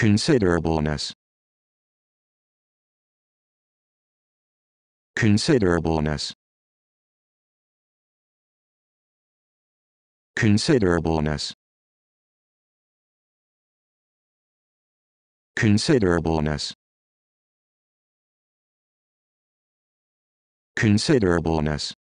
Considerableness. Considerableness. Considerableness. Considerableness. Considerableness.